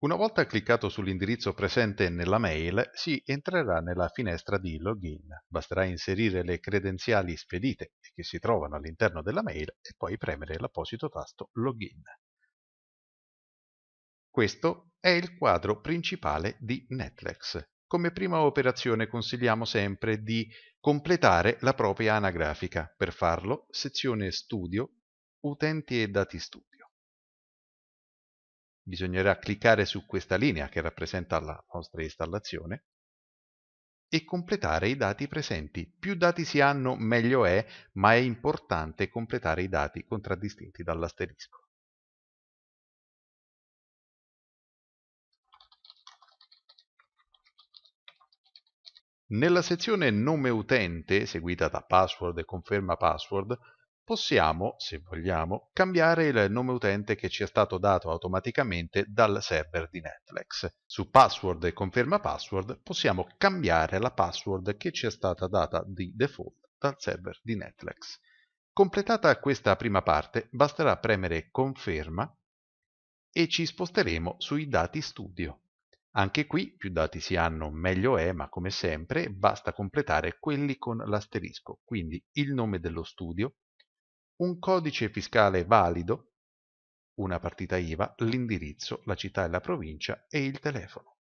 Una volta cliccato sull'indirizzo presente nella mail, si entrerà nella finestra di login. Basterà inserire le credenziali spedite che si trovano all'interno della mail e poi premere l'apposito tasto Login. Questo è il quadro principale di Netflix. Come prima operazione consigliamo sempre di completare la propria anagrafica. Per farlo, sezione Studio, Utenti e dati Studi bisognerà cliccare su questa linea che rappresenta la nostra installazione e completare i dati presenti. Più dati si hanno meglio è, ma è importante completare i dati contraddistinti dall'asterisco. Nella sezione nome utente, seguita da password e conferma password, possiamo, se vogliamo, cambiare il nome utente che ci è stato dato automaticamente dal server di Netflix. Su password e conferma password possiamo cambiare la password che ci è stata data di default dal server di Netflix. Completata questa prima parte, basterà premere conferma e ci sposteremo sui dati studio. Anche qui più dati si hanno meglio è, ma come sempre basta completare quelli con l'asterisco, quindi il nome dello studio, un codice fiscale valido, una partita IVA, l'indirizzo, la città e la provincia e il telefono.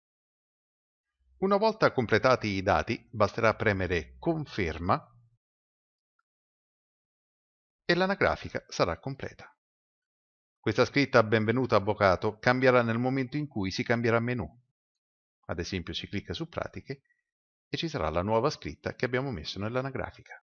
Una volta completati i dati basterà premere conferma e l'anagrafica sarà completa. Questa scritta benvenuto avvocato cambierà nel momento in cui si cambierà menu. Ad esempio si clicca su pratiche e ci sarà la nuova scritta che abbiamo messo nell'anagrafica.